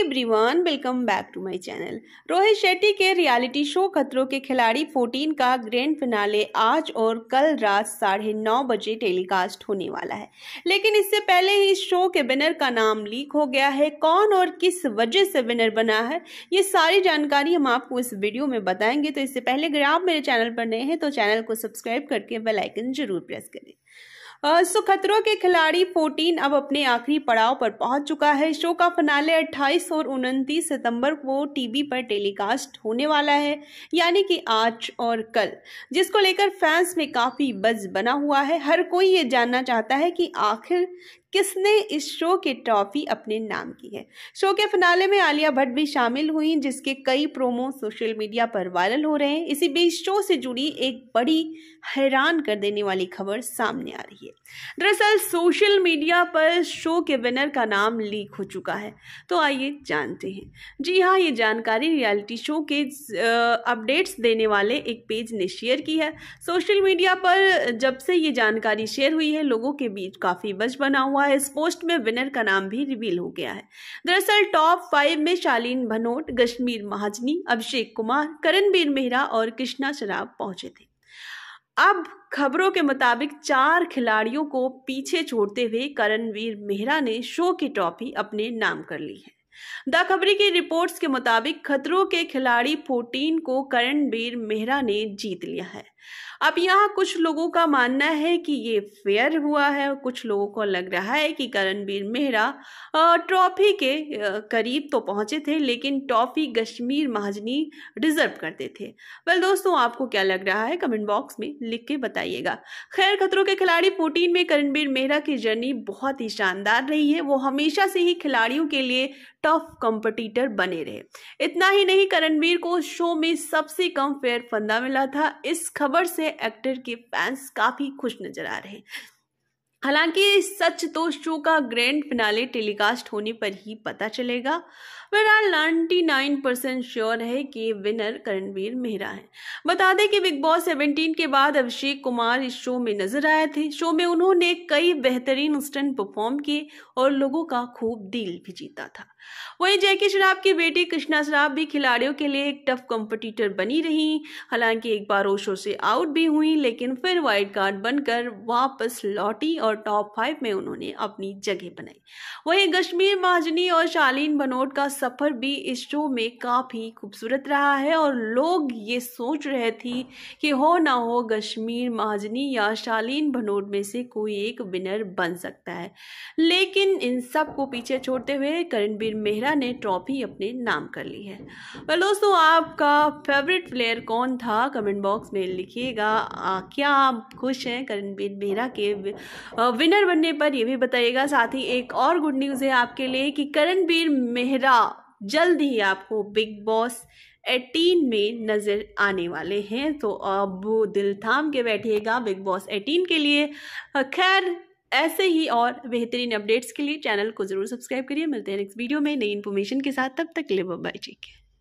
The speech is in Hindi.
everyone welcome back to my channel Rohit Shetty के रियलिटी शो खतरों के खिलाड़ी 14 का ग्रैंड फिनाले आज और कल रात साढ़े नौ बजे टेलीकास्ट होने वाला है लेकिन इससे पहले ही इस शो के विनर का नाम लीक हो गया है कौन और किस वजह से विनर बना है ये सारी जानकारी हम आपको इस वीडियो में बताएंगे तो इससे पहले अगर आप मेरे चैनल पर नए हैं तो चैनल को सब्सक्राइब करके बेलाइकन जरूर प्रेस करें सो खतरों के खिलाड़ी फोर्टीन अब अपने आखिरी पड़ाव पर पहुंच चुका है शो का फनाले 28 और उनतीस सितंबर को टीवी पर टेलीकास्ट होने वाला है यानी कि आज और कल जिसको लेकर फैंस में काफ़ी बज बना हुआ है हर कोई ये जानना चाहता है कि आखिर किसने इस शो की ट्रॉफी अपने नाम की है शो के फिनाले में आलिया भट्ट भी शामिल हुई जिसके कई प्रोमो सोशल मीडिया पर वायरल हो रहे हैं इसी बीच शो से जुड़ी एक बड़ी हैरान कर देने वाली खबर सामने आ रही है दरअसल सोशल मीडिया पर शो के विनर का नाम लीक हो चुका है तो आइए जानते हैं जी हाँ ये जानकारी रियलिटी शो के अपडेट्स देने वाले एक पेज ने शेयर की है सोशल मीडिया पर जब से ये जानकारी शेयर हुई है लोगों के बीच काफ़ी बज बना हुआ हुआ है इस पोस्ट में विनर का नाम भी रिवील हो गया है दरअसल टॉप फाइव में शालीन भनोट कश्मीर महाजनी अभिषेक कुमार करणबीर मेहरा और कृष्णा शराब पहुंचे थे अब खबरों के मुताबिक चार खिलाड़ियों को पीछे छोड़ते हुए करणवीर मेहरा ने शो की ट्रॉफी अपने नाम कर ली है द खबरी की रिपोर्ट्स के मुताबिक खतरों के खिलाड़ी 14 को करणवीर मेहरा ने जीत लिया है अब यहाँ कुछ लोगों का मानना है कि ये फेयर हुआ है और कुछ लोगों को लग रहा है कि करणबीर मेहरा ट्रॉफी के करीब तो पहुँचे थे लेकिन ट्रॉफी कश्मीर महाजनी डिजर्व करते थे वेल दोस्तों आपको क्या लग रहा है कमेंट बॉक्स में लिख के बताइएगा खैर खतरों के खिलाड़ी फोर्टीन में करणबीर मेहरा की जर्नी बहुत ही शानदार रही है वो हमेशा से ही खिलाड़ियों के लिए टफ कंपटीटर बने रहे इतना ही नहीं करणबीर को शो में सबसे कम फेयर फंदा मिला था इस खबर खबर से एक्टर के फैंस काफ़ी खुश नज़र आ रहे हैं हालांकि सच तो शो का ग्रैंड फिनाले टेलीकास्ट होने पर ही पता चलेगा बहरहाल नाइन परसेंट श्योर है कि विनर करणवीर मेहरा है बता दें कि बिग बॉस सेवेंटीन के बाद अभिषेक कुमार इस शो में नजर आए थे शो में उन्होंने कई बेहतरीन स्टंट परफॉर्म किए और लोगों का खूब दिल भी जीता था वहीं जैकी शराब की बेटी कृष्णा शराब भी खिलाड़ियों के लिए एक टफ कॉम्पिटिटर बनी रही हालांकि एक बार वो शो से आउट भी हुई लेकिन फिर वाइल्ड कार्ड बनकर वापस लौटी और और टॉप फाइव में उन्होंने अपनी जगह बनाई वहीं कश्मीर महाजनी और शालीन बनोट का सफर भी इस शो में काफ़ी खूबसूरत रहा है और लोग ये सोच रहे थे कि हो ना हो कश्मीर महाजनी या शालीन भनोट में से कोई एक विनर बन सकता है लेकिन इन सब को पीछे छोड़ते हुए करणबीर मेहरा ने ट्रॉफी अपने नाम कर ली है वेल दोस्तों आपका फेवरेट प्लेयर कौन था कमेंट बॉक्स में लिखिएगा क्या आप खुश हैं करणबीर मेहरा के विनर बनने पर ये भी बताइएगा साथ ही एक और गुड न्यूज़ है आपके लिए कि करणबीर मेहरा जल्द ही आपको बिग बॉस एटीन में नज़र आने वाले हैं तो अब दिल थाम के बैठिएगा बिग बॉस एटीन के लिए खैर ऐसे ही और बेहतरीन अपडेट्स के लिए चैनल को ज़रूर सब्सक्राइब करिए मिलते हैं नेक्स्ट वीडियो में नई इन्फॉर्मेशन के साथ तब तक लिव बाय